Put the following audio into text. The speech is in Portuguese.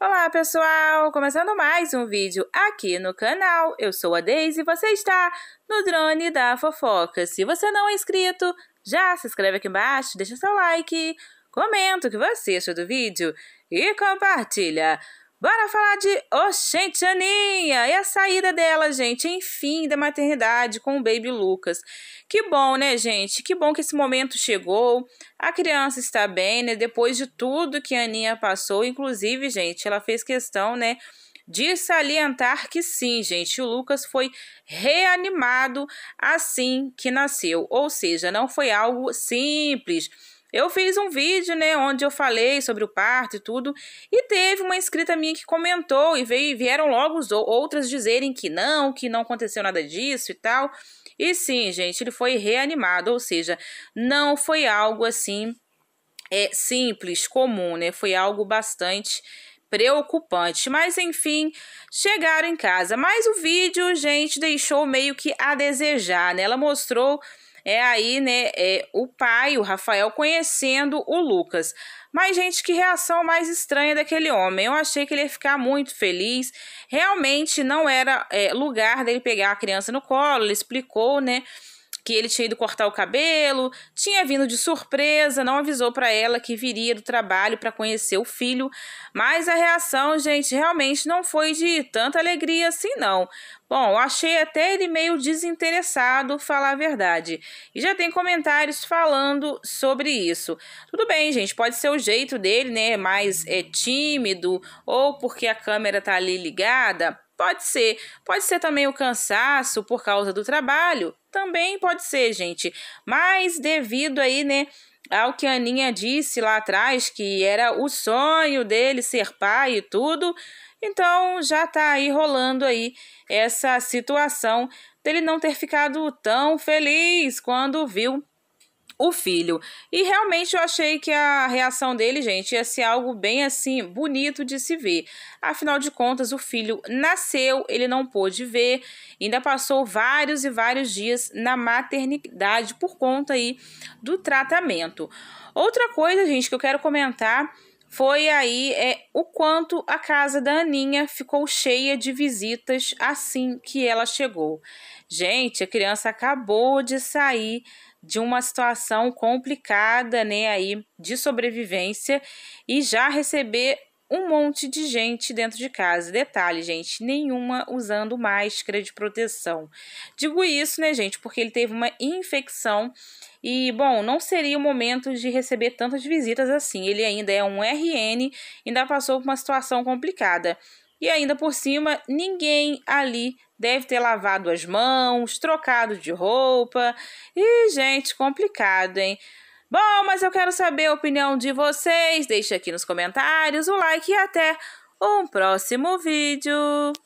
Olá pessoal, começando mais um vídeo aqui no canal, eu sou a Deise e você está no Drone da Fofoca. Se você não é inscrito, já se inscreve aqui embaixo, deixa seu like, comenta o que você achou do vídeo e compartilha. Bora falar de Oxente Aninha e a saída dela, gente, enfim, da maternidade com o baby Lucas. Que bom, né, gente? Que bom que esse momento chegou. A criança está bem, né? Depois de tudo que a Aninha passou, inclusive, gente, ela fez questão, né? de salientar que sim, gente, o Lucas foi reanimado assim que nasceu, ou seja, não foi algo simples. Eu fiz um vídeo, né, onde eu falei sobre o parto e tudo, e teve uma inscrita minha que comentou e veio, vieram logo os outras dizerem que não, que não aconteceu nada disso e tal. E sim, gente, ele foi reanimado, ou seja, não foi algo assim é simples, comum, né? Foi algo bastante preocupante. Mas enfim, chegaram em casa. Mas o vídeo, gente, deixou meio que a desejar, né? Ela mostrou é aí, né, é, o pai, o Rafael, conhecendo o Lucas. Mas, gente, que reação mais estranha daquele homem. Eu achei que ele ia ficar muito feliz. Realmente não era é, lugar dele pegar a criança no colo, ele explicou, né? que ele tinha ido cortar o cabelo, tinha vindo de surpresa, não avisou para ela que viria do trabalho para conhecer o filho, mas a reação, gente, realmente não foi de tanta alegria assim não. Bom, achei até ele meio desinteressado, falar a verdade. E já tem comentários falando sobre isso. Tudo bem, gente, pode ser o jeito dele, né, mais é tímido ou porque a câmera tá ali ligada, Pode ser. Pode ser também o cansaço por causa do trabalho. Também pode ser, gente. Mas devido aí, né, ao que a Aninha disse lá atrás, que era o sonho dele ser pai e tudo. Então já tá aí rolando aí essa situação dele não ter ficado tão feliz quando viu o filho. E realmente eu achei que a reação dele, gente, ia ser algo bem assim bonito de se ver. Afinal de contas, o filho nasceu, ele não pôde ver, ainda passou vários e vários dias na maternidade por conta aí do tratamento. Outra coisa, gente, que eu quero comentar foi aí é, o quanto a casa da Aninha ficou cheia de visitas assim que ela chegou. Gente, a criança acabou de sair de uma situação complicada, né, aí de sobrevivência e já receber um monte de gente dentro de casa. Detalhe, gente, nenhuma usando máscara de proteção. Digo isso, né, gente, porque ele teve uma infecção e, bom, não seria o momento de receber tantas visitas assim. Ele ainda é um RN, ainda passou por uma situação complicada. E ainda por cima, ninguém ali deve ter lavado as mãos, trocado de roupa. E, gente, complicado, hein? Bom, mas eu quero saber a opinião de vocês. Deixe aqui nos comentários o like e até um próximo vídeo.